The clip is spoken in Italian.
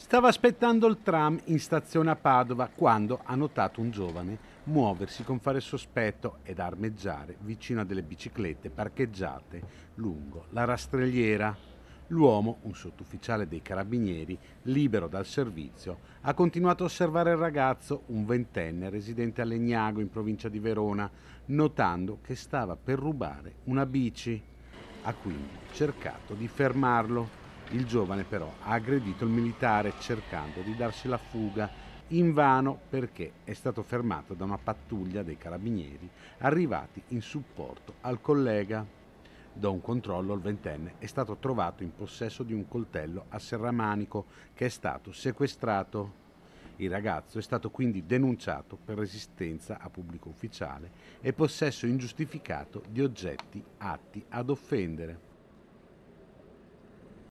Stava aspettando il tram in stazione a Padova quando ha notato un giovane muoversi con fare sospetto ed armeggiare vicino a delle biciclette parcheggiate lungo la rastrelliera. L'uomo, un sottufficiale dei carabinieri, libero dal servizio, ha continuato a osservare il ragazzo, un ventenne residente a Legnago in provincia di Verona, notando che stava per rubare una bici. Ha quindi cercato di fermarlo. Il giovane però ha aggredito il militare cercando di darsi la fuga, invano perché è stato fermato da una pattuglia dei carabinieri arrivati in supporto al collega. Da un controllo il ventenne è stato trovato in possesso di un coltello a serramanico che è stato sequestrato. Il ragazzo è stato quindi denunciato per resistenza a pubblico ufficiale e possesso ingiustificato di oggetti atti ad offendere.